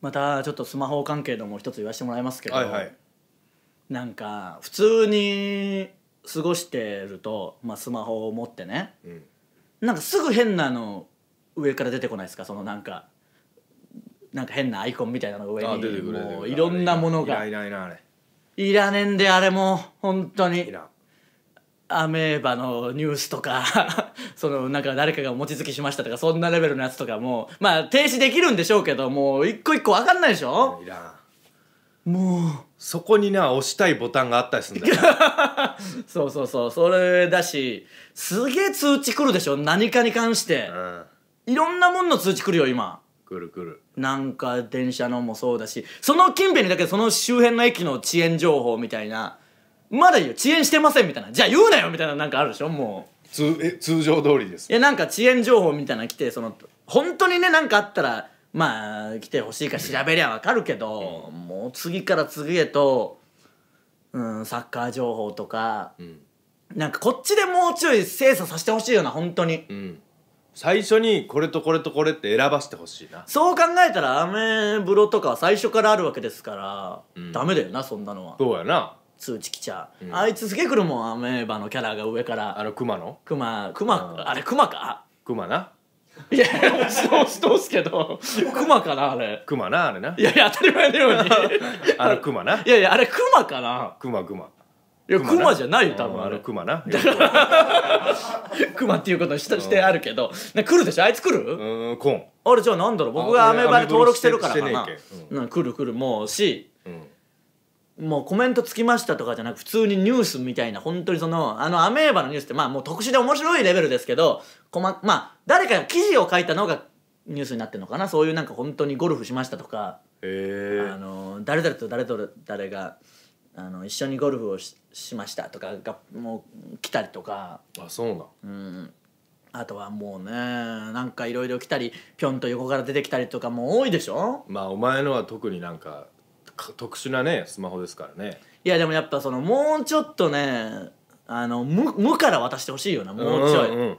またちょっとスマホ関係のも一つ言わせてもらいますけど、はいはい、なんか普通に過ごしてると、まあ、スマホを持ってね、うん、なんかすぐ変なの上から出てこないですかそのなんかなんか変なアイコンみたいなのが上にもういろんなものがいらねんであれも本当にアメーバのニュースとかそのなんか誰かが餅つきしましたとかそんなレベルのやつとかもまあ停止できるんでしょうけどもう一個一個分かんないでしょいらんもうそこにな押したいボタンがあったりするんだ そうそうそうそれだしすげえ通知来るでしょ何かに関して、うん、いろんなもんの通知来るよ今来る来るなんか電車のもそうだしその近辺にだけその周辺の駅の遅延情報みたいなまだいいよ遅延してませんみたいなじゃあ言うなよみたいななんかあるでしょもう通え通常通りですいやなんか遅延情報みたいなの来てその本当にねなんかあったらまあ来てほしいか調べりゃわかるけど、もう次から次へと、うん、サッカー情報とか、うんなんかこっちでもうちょい精査させてほしいよな本当に、うん最初にこれとこれとこれって選ばせてほしいなそう考えたらアメブロとかは最初からあるわけですから、うんダメだよなそんなのはそうやな通知来ちゃう、うんあいつすげえ来るもんアメーバのキャラが上からあの熊の熊熊クあれ熊か熊ないやいや押し通し通すけど熊かなあれ熊なあれないやいや当たり前のように あの熊ないやいやあれ熊かな熊熊いや熊マじゃないよ多分あれ熊な 熊っていうことししてあるけどね来るでしょあいつ来る、うんコンあれじゃあなんだろう僕がアメーバで登録してるからかな、うんうん来る来るもうしもうコメントつきましたとかじゃなく普通にニュースみたいな本当にそのあのアメーバのニュースってまあもう特殊で面白いレベルですけどこままあ誰かが記事を書いたのがニュースになってるのかなそういうなんか本当にゴルフしましたとかあの誰々と誰と誰があの一緒にゴルフをししましたとかがもう来たりとかあそうだうんあとはもうねなんかいろいろ来たりぴょんと横から出てきたりとかも多いでしょまあお前のは特になんか特殊なねスマホですからねいやでもやっぱそのもうちょっとねあの無無から渡してほしいよなもうちょい、うんうん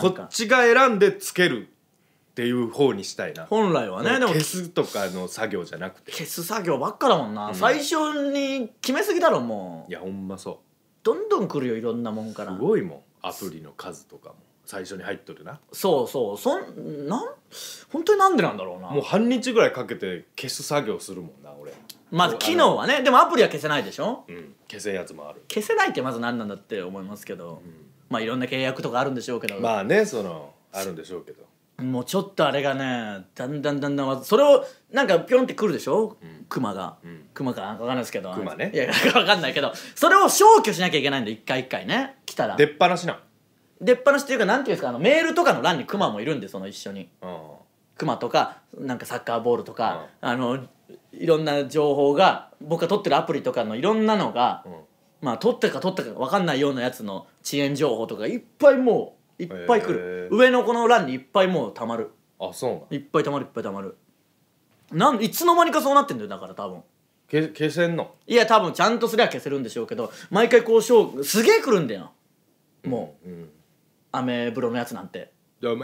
こっちが選んでつけるっていう方にしたいな本来はねでも消すとかの作業じゃなくて消す作業ばっかだもんな、最初に決めすぎだろもういやほんまそうどんどん来るよいろんなもんからすごいもんアプリの数とかも最初に入っとるなそうそうそんなん本当になんでなんだろうなもう半日ぐらいかけて消す作業するもんな俺まず機能はねでもアプリは消せないでしょ、うん、消せんやつもある消せないってまず何なんだって思いますけど、うん、まあいろんな契約とかあるんでしょうけどまあねそのあるんでしょうけどもうちょっとあれがねだんだんだんだんそれをなんかピョンってくるでしょ、うん、クマが、うん、クマかなんか分かんないですけどクマねいや分かんないけどそれを消去しなきゃいけないんで一回一回ね来たら出っ放しな出っ放しっていうかなんていうんですかあのメールとかの欄にクマもいるんでその一緒にクマとかなんかサッカーボールとか、あのいろんな情報が僕が撮ってるアプリとかのいろんなのが、まあ撮ったか撮ったか分かんないようなやつの遅延情報とかいっぱいもういっぱい来る、上のこの欄にいっぱいもうたまるあそういっぱいたまるいっぱいたまるなんいつの間にかそうなってんだよだから多分け消せんのいや多分ちゃんとすりゃ消せるんでしょうけど毎回こうすげえ来るんだよもう、うんアメブロのやつなんて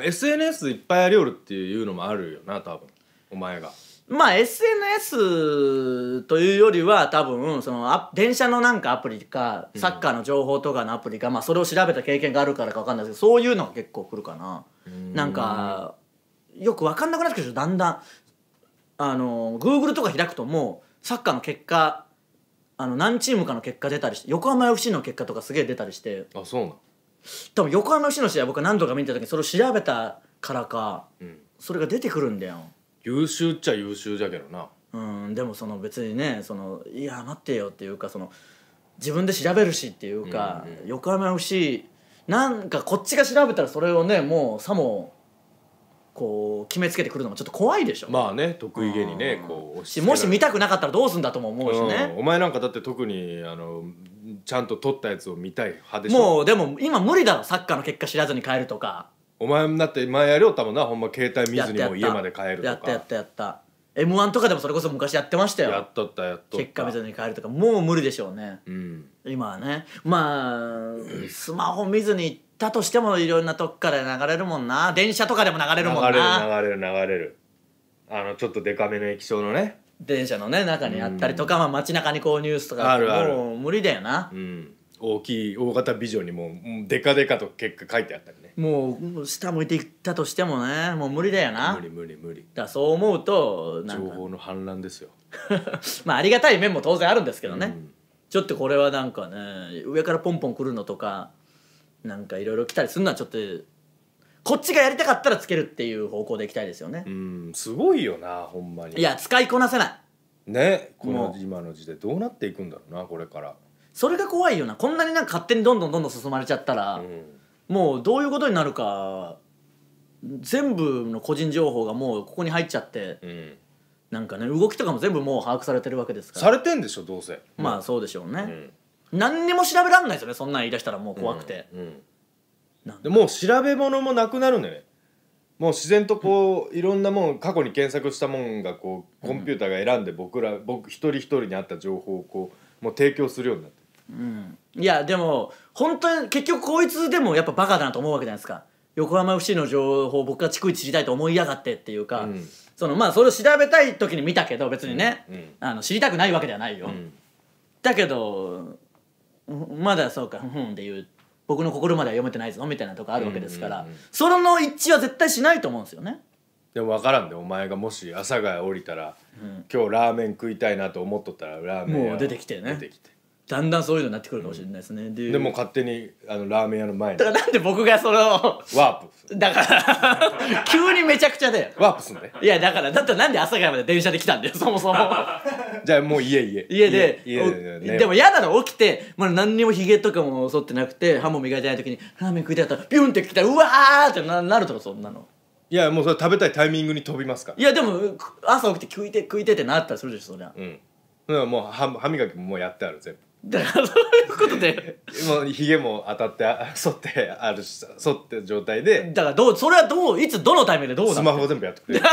SNS いっぱいありおるっていうのもあるよな多分お前がまあ SNS というよりは多分そのあ電車のなんかアプリかサッカーの情報とかのアプリか、まあそれを調べた経験があるからか分かんないですけどそういうのが結構来るかななんかよく分かんなくなってくるでしょだんだんあの Google とか開くともうサッカーの結果あの何チームかの結果出たりして横浜 FC の結果とかすげえ出たりしてあそうなん多分横浜 FC の試合僕何度か見てた時にそれを調べたからか、うん、それが出てくるんだよ優秀っちゃ優秀じゃけどなうんでもその別にねそのいや待ってよっていうかその自分で調べるしっていうか、うんうん、横浜 FC なんかこっちが調べたらそれをねもうさもこう決めつけてくるのもちょっと怖いでしょまあね得意げにねこうしもし見たくなかったらどうすんだとも思うしね、うん、お前なんかだって特にあのちゃんと取ったやつを見たい派でしょもうでも今無理だろサッカーの結果知らずに帰るとかお前だって前やりょうたもんなほんま携帯見ずにもう家まで帰るとかやったやったやった m 1とかでもそれこそ昔やってましたよやっとったやっと結果見ずに帰るとかもう無理でしょうね、うん、今はねまあスマホ見ずに行ったとしてもいろんなとこから流れるもんな電車とかでも流れるもんな流れる流れる流れるあのちょっとデカめの液晶のね電車のね中にあったりとか、まあ、街中にこうニュースとかあるあるもう無理だよな、うん、大きい大型ビジョンにもうデカデカと結果書いてあったりねもう下向いていったとしてもねもう無理だよな無理無理無理だからそう思うと情報の氾濫ですよ まあありがたい面も当然あるんですけどね、うんちょっとこれはなんかね上からポンポン来るのとかなんかいろいろ来たりするのはちょっとこっちがやりたかったらつけるっていう方向でいきたいですよねうんすごいよなほんまにいや使いこなせないねこの今の時代どうなっていくんだろうなこれから、それが怖いよなこんなになんか勝手にどんどんどんどん進まれちゃったら、うん、もうどういうことになるか全部の個人情報がもうここに入っちゃってうん、なんかね動きとかも全部もう把握されてるわけですからされてんでしょどうせまあそうでしょうね、うん何にも調べらんないですよねそんなん言い出したらもう怖くて、うんうんでもう調べ物もなくなるよねもう自然とこう、いろんなもん過去に検索したもんがこうコンピューターが選んで僕ら、僕一人一人に合った情報をこうもう提供するようになってる、うん、いやでも本当に結局こいつでもやっぱバカだなと思うわけじゃないですか横浜 FC の情報を僕が逐一知りたいと思いやがってっていうか、うん、そのまあそれを調べたい時に見たけど別にね、うんうん、あの知りたくないわけではないよ、だけどまだそうかふんって言う僕の心までは読めてないぞみたいなとこあるわけですから、うんうんうん、その一致は絶対しないと思うんですよね。でも分からんでお前がもし阿佐ヶ谷降りたら、うん、今日ラーメン食いたいなと思っとったらラーメンもう出てきてね出てきてだんだんそういうのになってくるかもしれないですね、うん、でも勝手にあのラーメン屋の前にだからなんで僕がそのワープだから 急にめちゃくちゃでワープすんねいやだからだったらなんで朝からまで電車で来たんだよそもそも じゃあもう家家家で家で、でも嫌なの起きて、まあ、何にもひげとかも剃ってなくて歯も磨いてない時にラーメン食いたかったらピュンって来たらうわーってななるとかそんなのいやもうそれ食べたいタイミングに飛びますからいやでも朝起きて食いて食いてってなったらするでしょそりゃうんもう歯歯磨きももうやってある全部だからそういうことでもうひげも当たってあ剃ってあるし剃って状態でだからどうそれはどういつどのタイミングでどうスマホ全部やってくれる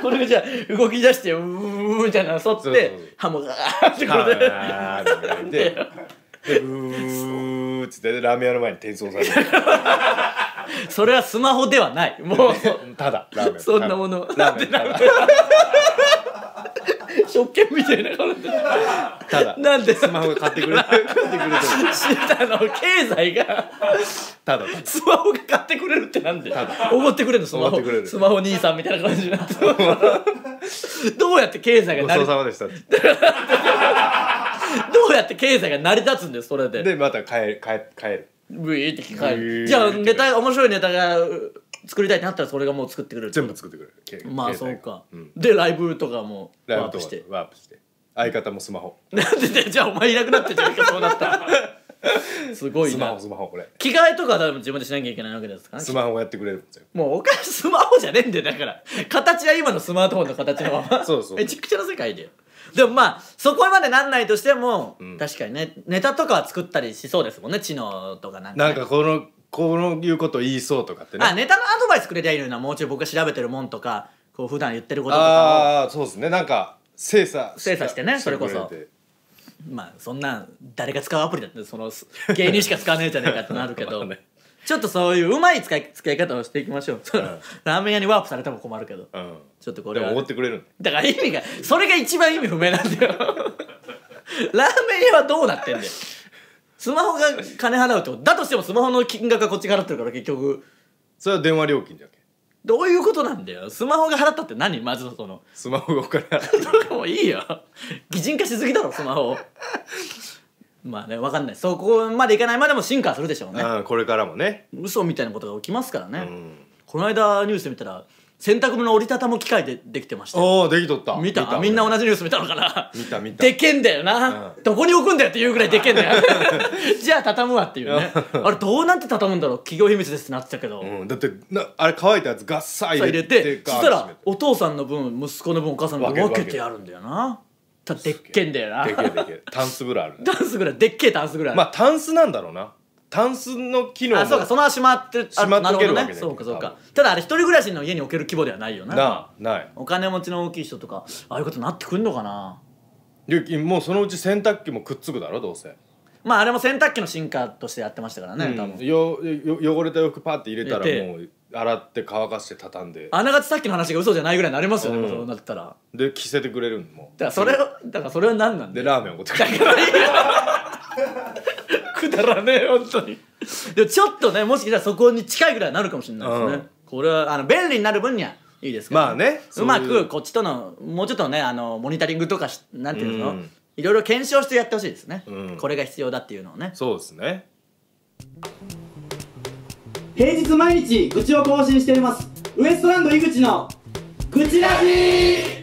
これじゃ動き出してうーみたいな剃そって歯もガーってこれであーって言ってでうーっつってラーメン屋の前に転送されてそれはスマホではないもうただラーメンそんなものラーメンただ食券みたいなただなんでスマホが買ってくれ買っ てくれる知の経済がただスマホが買ってくれるってなんでおごってくれるのスマホスマホ兄さんみたいな感じになってどうやって経済が成り立つどうやって経済が成り立つんですそれででまた帰る帰る帰ブイって帰るじゃあネタ面白いネタが作りたいってなったらそれがもう作ってくれる全部作ってくれるまあそうか、うん、でライブとかもワープしてワープして相方もスマホなんでじゃあお前いなくなってじゃんかそうなったらすごいなスマホスマホこれ着替えとかは自分でしなきゃいけないわけですからスマホをやってくれるもうおかしいスマホじゃねえんだよだから形は今のスマートフォンの形のままそうそうめちゃくちゃの世界ででもまあそこまでなんないとしても、うん、確かにねネタとかは作ったりしそうですもんね知能とかなんか、ね、なんかこのこういうこと言いそうとかってねあネタのアドバイスくれりゃいいのになもうちょい僕が調べてるもんとかこう普段言ってることとかああそうですねなんか精査精査してねそれこそまあそんな誰が使うアプリだってその芸人しか使わねえじゃねえかってなるけど、ね、ちょっとそういううまい使い使い方をしていきましょう、うん、ラーメン屋にワープされても困るけど、うん、ちょっとこれは、ってくれるだから意味がそれが一番意味不明なんだよラーメン屋はどうなってんだよスマホが金払うってことだとしてもスマホの金額がこっち払ってるから結局それは電話料金じゃんけどういうことなんだよスマホが払ったって何まずそのスマホがお金払ったとかもういいよ擬人化しすぎだろスマホまあね分かんないそこまでいかないまでも進化するでしょうねこれからもね嘘みたいなことが起きますからね、うん、この間ニュースで見たら洗濯物折りたたむ機械でできてましたおおできとった見たみんな同じニュース見たのかな見た見たでけんだよな、うん、どこに置くんだよっていうぐらいでけんだよ じゃあ畳むわっていうねあれどうなって畳むんだろう企業秘密ですってなってたけど、うん、だってなあれ乾いたやつガッサー入れて入れてそしたらお父さんの分息子の分お母さんの分分けてやるんだよなたでっけんだよなでっけえでけえタンスぐらいあるねタンスぐらいでっけえタンスぐらいまあタンスなんだろうなタンスの機能あそうかその足回ってしまってるわけねそうかそうかただあれ一人暮らしの家に置ける規模ではないよななないお金持ちの大きい人とかああいうことなってくんのかなもうそのうち洗濯機もくっつくだろどうせまああれも洗濯機の進化としてやってましたからね、うん、多分よよ汚れた服パって入れたらもう洗って乾かして畳んであながちさっきの話が嘘じゃないぐらいになりますよね、うん、そうなったらで着せてくれるんもだからそれだからそれは何なんでラーメンおごってくれるからね本当にでもちょっとねもしかしたらそこに近いぐらいになるかもしれないですね、うん、これはあの便利になる分にはいいですけど、まあね、うまくこっちとのもうちょっとねあのモニタリングとかしなんていうの、うん、いろいろ検証してやってほしいですね、うん、これが必要だっていうのをねそうですね平日毎日愚痴を更新していますウエストランド井口の愚痴ラジ